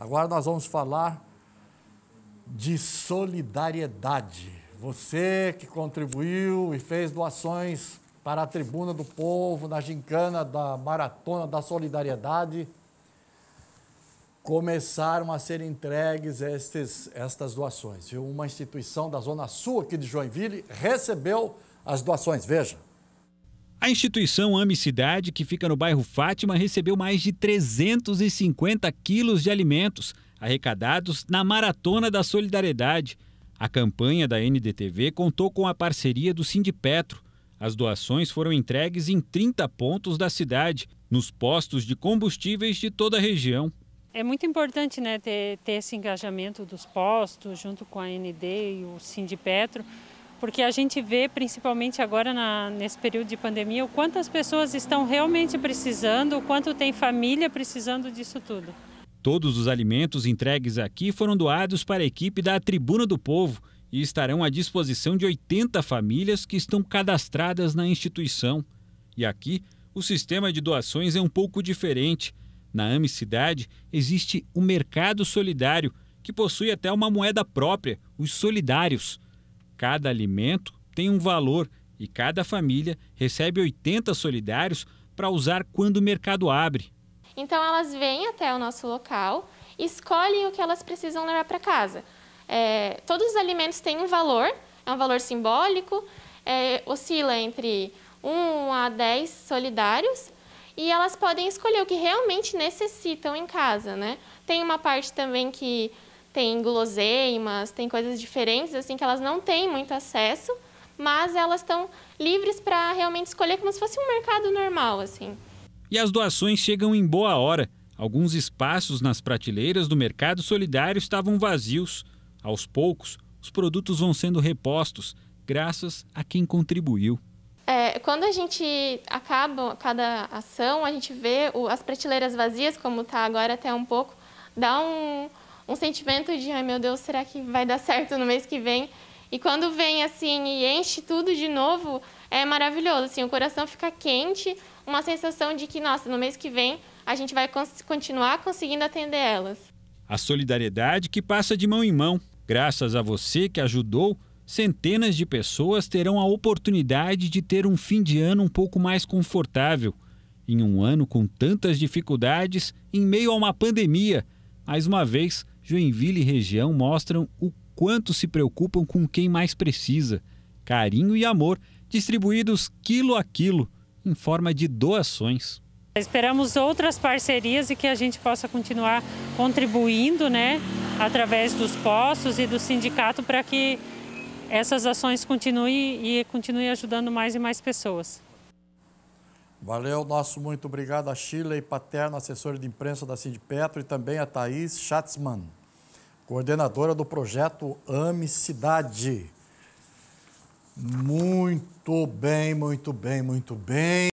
Agora nós vamos falar de solidariedade. Você que contribuiu e fez doações para a Tribuna do Povo, na gincana da Maratona da Solidariedade, começaram a ser entregues estes, estas doações. Viu? Uma instituição da Zona Sul aqui de Joinville recebeu as doações. Veja. A instituição Ame Cidade, que fica no bairro Fátima, recebeu mais de 350 quilos de alimentos arrecadados na Maratona da Solidariedade. A campanha da NDTV contou com a parceria do Sindipetro. As doações foram entregues em 30 pontos da cidade, nos postos de combustíveis de toda a região. É muito importante né, ter, ter esse engajamento dos postos, junto com a ND e o Sindipetro, Petro porque a gente vê, principalmente agora na, nesse período de pandemia, o quanto as pessoas estão realmente precisando, o quanto tem família precisando disso tudo. Todos os alimentos entregues aqui foram doados para a equipe da Tribuna do Povo e estarão à disposição de 80 famílias que estão cadastradas na instituição. E aqui, o sistema de doações é um pouco diferente. Na Amicidade, existe o Mercado Solidário, que possui até uma moeda própria, os solidários. Cada alimento tem um valor e cada família recebe 80 solidários para usar quando o mercado abre. Então elas vêm até o nosso local, escolhem o que elas precisam levar para casa. É, todos os alimentos têm um valor, é um valor simbólico, é, oscila entre 1 a 10 solidários e elas podem escolher o que realmente necessitam em casa, né? Tem uma parte também que tem guloseimas, tem coisas diferentes assim que elas não têm muito acesso, mas elas estão livres para realmente escolher como se fosse um mercado normal assim. E as doações chegam em boa hora. Alguns espaços nas prateleiras do mercado solidário estavam vazios. Aos poucos, os produtos vão sendo repostos, graças a quem contribuiu. É, quando a gente acaba cada ação, a gente vê o, as prateleiras vazias, como está agora até um pouco, dá um, um sentimento de, ai meu Deus, será que vai dar certo no mês que vem? E quando vem assim e enche tudo de novo, é maravilhoso. Assim, o coração fica quente, uma sensação de que, nossa, no mês que vem a gente vai cons continuar conseguindo atender elas. A solidariedade que passa de mão em mão. Graças a você que ajudou, centenas de pessoas terão a oportunidade de ter um fim de ano um pouco mais confortável. Em um ano com tantas dificuldades, em meio a uma pandemia, mais uma vez, Joinville e região mostram o quanto se preocupam com quem mais precisa. Carinho e amor distribuídos quilo a quilo, em forma de doações. Esperamos outras parcerias e que a gente possa continuar contribuindo, né, através dos postos e do sindicato para que essas ações continuem e continuem ajudando mais e mais pessoas. Valeu, nosso muito obrigado a e Paterno, assessora de imprensa da Petro e também a Thaís Schatzmann coordenadora do projeto Ame Cidade. Muito bem, muito bem, muito bem.